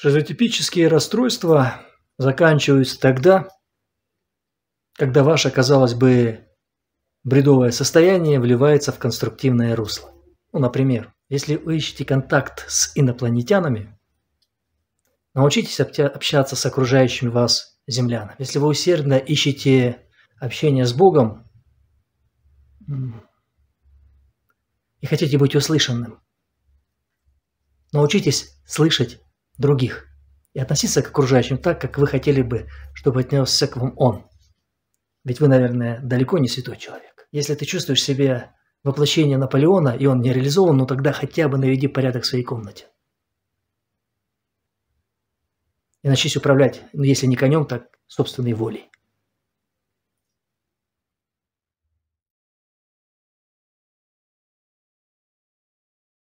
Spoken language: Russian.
Шизотипические расстройства заканчиваются тогда, когда ваше, казалось бы, бредовое состояние вливается в конструктивное русло. Ну, например, если вы ищете контакт с инопланетянами, научитесь общаться с окружающими вас землянами. Если вы усердно ищете общение с Богом и хотите быть услышанным, научитесь слышать других и относиться к окружающим так, как вы хотели бы, чтобы отнесся к вам он. Ведь вы, наверное, далеко не святой человек. Если ты чувствуешь себя воплощение Наполеона, и он не реализован, ну тогда хотя бы наведи порядок в своей комнате. И начись управлять, ну если не конем, так собственной волей.